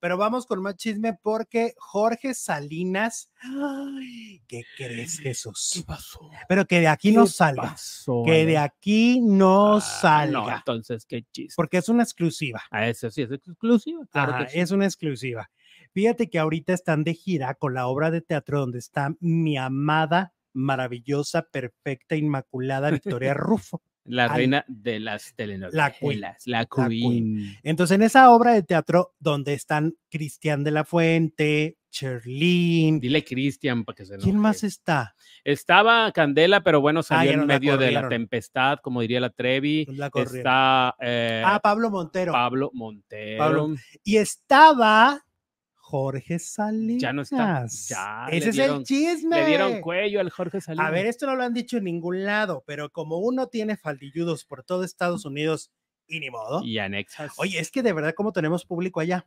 Pero vamos con más chisme porque Jorge Salinas, ay, ¿qué crees, Jesús? ¿Qué pasó? Pero que de aquí no salga. que de aquí ah, no salga. entonces, qué chiste. Porque es una exclusiva. A ah, eso sí, es exclusiva. Es una exclusiva. Fíjate que ahorita están de gira con la obra de teatro donde está mi amada, maravillosa, perfecta, inmaculada Victoria Rufo. La reina de las telenovelas. La Queen. La, Queen. Entonces, en esa obra de teatro donde están Cristian de la Fuente, Cherlin. Dile Cristian para que se ¿Quién más está? Estaba Candela, pero bueno, ah, salió en medio de la tempestad, como diría la Trevi. Pues la está. Eh, ah, Pablo Montero. Pablo Montero. Y estaba Jorge Salinas. Ya no está. Ya, Ese es el chisme. Le dieron cuello al Jorge Salinas. A ver, esto no lo han dicho en ningún lado, pero como uno tiene faldilludos por todo Estados Unidos y ni modo. Y anexas. Oye, es que de verdad, como tenemos público allá.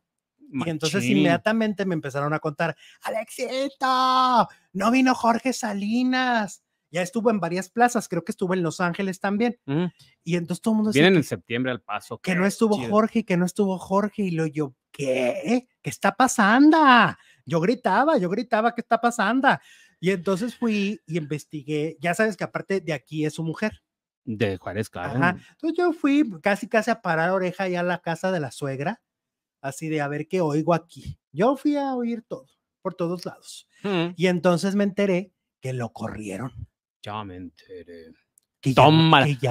Y entonces inmediatamente me empezaron a contar, Alexito, no vino Jorge Salinas ya estuvo en varias plazas, creo que estuvo en Los Ángeles también. Y entonces todo el mundo... Vienen en septiembre al paso. Que no estuvo Jorge, que no estuvo Jorge, y lo yo, ¿qué? ¿qué está pasando? Yo gritaba, yo gritaba, ¿qué está pasando? Y entonces fui y investigué, ya sabes que aparte de aquí es su mujer. De Juárez, claro. Ajá. Entonces yo fui casi, casi a parar oreja ya a la casa de la suegra, así de a ver qué oigo aquí. Yo fui a oír todo, por todos lados. Mm. Y entonces me enteré que lo corrieron. Ya me enteré.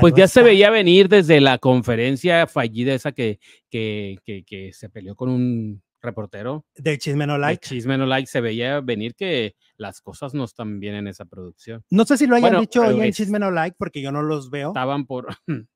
pues ya se veía venir desde la conferencia fallida esa que, que, que, que se peleó con un reportero. Del Chisme No Like. se veía venir que las cosas no están bien en esa producción. No sé si lo hayan dicho hoy en Chisme Like porque yo no los veo. Estaban por...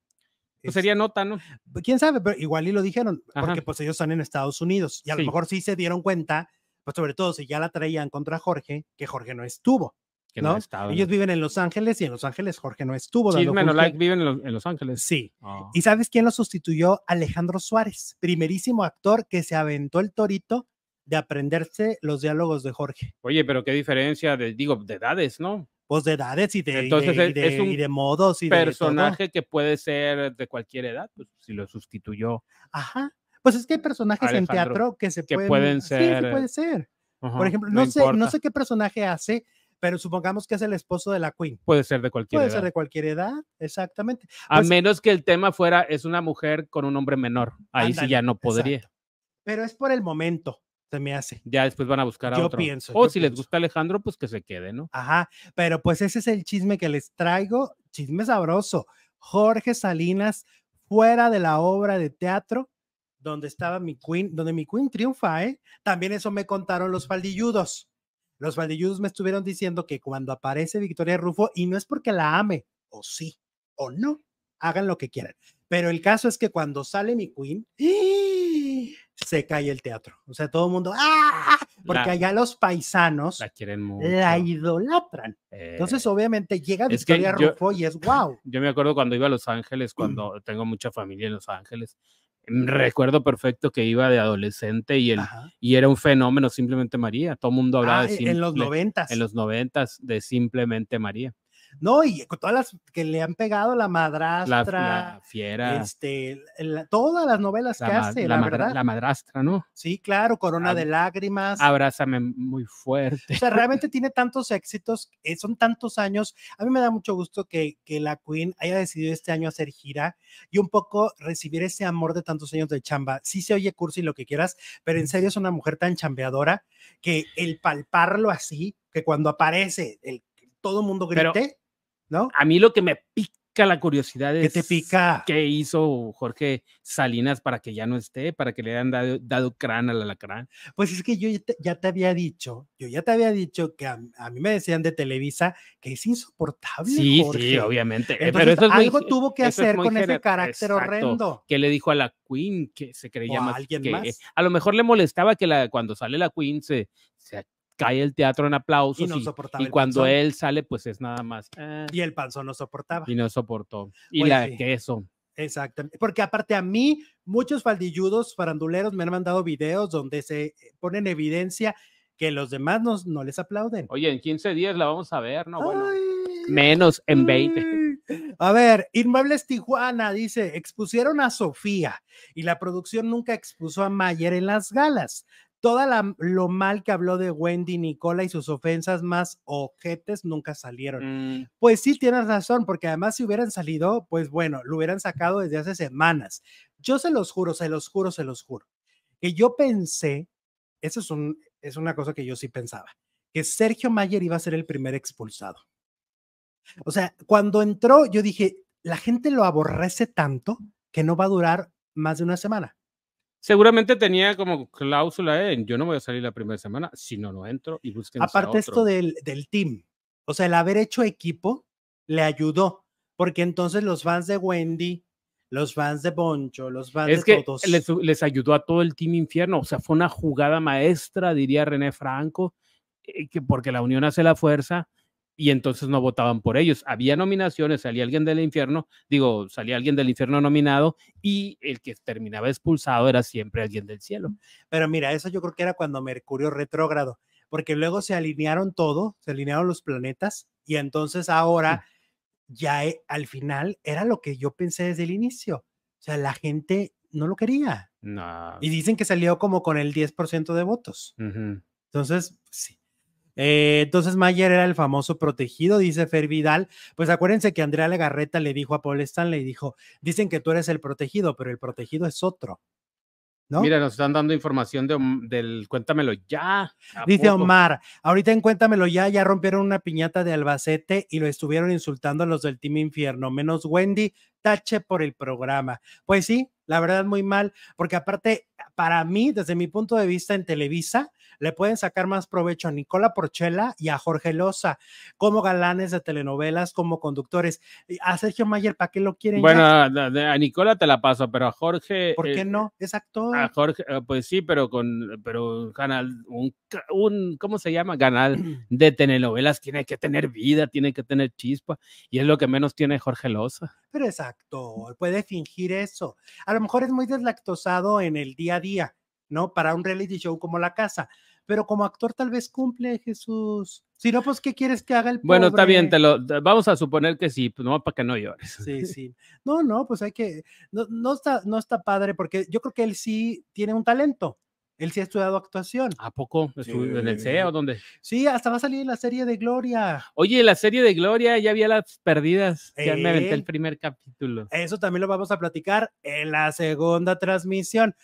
Pues sería nota, ¿no? Pues, quién sabe, pero igual y lo dijeron, porque pues ellos están en Estados Unidos y a lo mejor sí se dieron cuenta, pues sobre todo si ya la traían contra Jorge, que Jorge no estuvo. ¿no? Ellos viven en Los Ángeles y en Los Ángeles Jorge no estuvo. Sí, no like viven en, Los Ángeles. Sí. Ah. ¿Y sabes quién lo sustituyó? Alejandro Suárez, primerísimo actor que se aventó el torito de aprenderse los diálogos de Jorge. Oye, pero qué diferencia de, digo, de edades, ¿no? Pues de edades y de, Entonces y de, es, y un personaje que puede ser de cualquier edad, pues si lo sustituyó. Ajá. Pues es que hay personajes en teatro que se que pueden, ser. Sí, puede ser. Por ejemplo, no, sé, no sé qué personaje hace pero supongamos que es el esposo de la Queen. Puede ser de cualquier edad. Puede ser de cualquier edad, exactamente. A pues menos que el tema fuera, es una mujer con un hombre menor. Ahí sí ya no podría. Pero es por el momento, se me hace. Ya después van a buscar a yo Pienso, o si les gusta Alejandro, pues que se quede, ¿no? Ajá, pero pues ese es el chisme que les traigo, chisme sabroso. Jorge Salinas fuera de la obra de teatro donde estaba mi queen, donde mi queen triunfa, ¿eh? También eso me contaron los faldilludos. Los Valdilludos me estuvieron diciendo que cuando aparece Victoria Rufo, y no es porque la ame, o sí, o no, hagan lo que quieran. Pero el caso es que cuando sale mi Queen, ¡Eh! se cae el teatro. O sea, todo el mundo, ¡ah! Porque allá los paisanos la, quieren la idolatran. Entonces, eh. obviamente, llega Victoria Rufo y es wow. Yo me acuerdo cuando iba a Los Ángeles, cuando tengo mucha familia en Los Ángeles, Mm, recuerdo perfecto que iba de adolescente y, y era un fenómeno simplemente María. Todo el mundo hablaba de ah, e, en los noventas. En los noventas de simplemente María. No, y con todas las que le han pegado la madrastra, fiera, este, todas las novelas que hace, la, verdad. La madrastra, ¿no? Sí, claro, Corona de Lágrimas. Abrázame muy fuerte. O sea, realmente tiene tantos éxitos, eh, son tantos años. A mí me da mucho gusto que, la Queen haya decidido este año hacer gira y un poco recibir ese amor de tantos años de chamba. Sí se oye cursi lo que quieras, pero en serio es una mujer tan chambeadora que el palparlo así, que cuando aparece el todo mundo grite. ¿no? A mí lo que me pica la curiosidad es. ¿Qué pica? hizo Jorge Salinas para que ya no esté, para que le hayan dado, dado a la alacrán? Pues es que yo ya te, había dicho, yo ya te había dicho que a, mí me decían de Televisa que es insoportable. Sí, Jorge. sí, obviamente. Eh, algo tuvo que hacer con ese carácter horrendo. Que le dijo a la Queen que se creía más. A alguien que, a lo mejor le molestaba que la, cuando sale la Queen se, se cae el teatro en aplausos y, cuando él sale pues es nada más ah". y el panzón no soportaba y no soportó y pues la queso Exactamente, porque aparte a mí muchos faldilludos faranduleros me han mandado videos donde se eh, pone en evidencia que los demás no, les aplauden. Oye, en 15 días la vamos a ver, ¿no? Bueno, menos en 20. A ver, Inmuebles Tijuana dice, expusieron a Sofía y la producción nunca expuso a Mayer en las galas. Toda lo mal que habló de Wendy Nicola y sus ofensas más ojetes nunca salieron. Mm. Pues sí, tienes razón, porque además si hubieran salido, pues bueno, lo hubieran sacado desde hace semanas. Yo se los juro, se los juro, se los juro, que yo pensé, eso es, un, es una cosa que yo sí pensaba, que Sergio Mayer iba a ser el primer expulsado. O sea, cuando entró, yo dije, la gente lo aborrece tanto que no va a durar más de una semana seguramente tenía como cláusula en yo no voy a salir la primera semana, si no, no entro y busquen. Aparte a otro. esto del, del team, o sea, el haber hecho equipo le ayudó, porque entonces los fans de Wendy, los fans de Boncho, los fans de todos. Les, les ayudó a todo el team infierno, o sea, fue una jugada maestra, diría René Franco, eh, que porque la unión hace la fuerza y entonces no votaban por ellos. Había nominaciones, salía alguien del infierno, digo, salía alguien del infierno nominado y el que terminaba expulsado era siempre alguien del cielo. Pero mira, eso yo creo que era cuando Mercurio retrógrado, porque luego se alinearon todo, se alinearon los planetas y entonces ahora ya eh, al final era lo que yo pensé desde el inicio. O sea, la gente no lo quería. No. Y dicen que salió como con el 10% de votos. Entonces, pues, sí, eh, entonces Mayer era el famoso protegido, dice Fer Vidal. Pues acuérdense que Andrea Legarreta le dijo a Paul Stanley, dijo, dicen que tú eres el protegido, pero el protegido es otro. ¿No? Mira, nos están dando información de, del Cuéntamelo ya. Dice Omar, ahorita en Cuéntamelo ya, ya rompieron una piñata de Albacete y lo estuvieron insultando a los del Team Infierno, menos Wendy, tache por el programa. Pues sí, la verdad muy mal, porque aparte, para mí, desde mi punto de vista en Televisa, le pueden sacar más provecho a Nicola Porchela y a Jorge Loza como galanes de telenovelas, como conductores. A Sergio Mayer, ¿para qué lo quieren? Bueno, a Nicola te la paso, pero a Jorge. ¿Por qué eh, no? Es actor. A Jorge, eh, pues sí, pero con pero canal, un, ¿cómo se llama? Canal de telenovelas tiene que tener vida, tiene que tener chispa, y es lo que menos tiene Jorge Loza. Pero es actor, puede fingir eso. A lo mejor es muy deslactosado en el día a día, ¿no? Para un reality show como La Casa. Pero como actor tal vez cumple, Jesús. Si no, pues, ¿qué quieres que haga el pobre? Bueno, está bien, te lo, vamos a suponer que sí, no, para que no llores. Sí, sí. No, no, pues hay que, no, no, está, no está padre, porque yo creo que él sí tiene un talento. Él sí ha estudiado actuación. ¿A poco? ¿En el CEA o dónde? Sí, hasta va a salir la serie de Gloria. Oye, la serie de Gloria, ya había las perdidas. ya me aventé el primer capítulo. Eso también lo vamos a platicar en la segunda transmisión.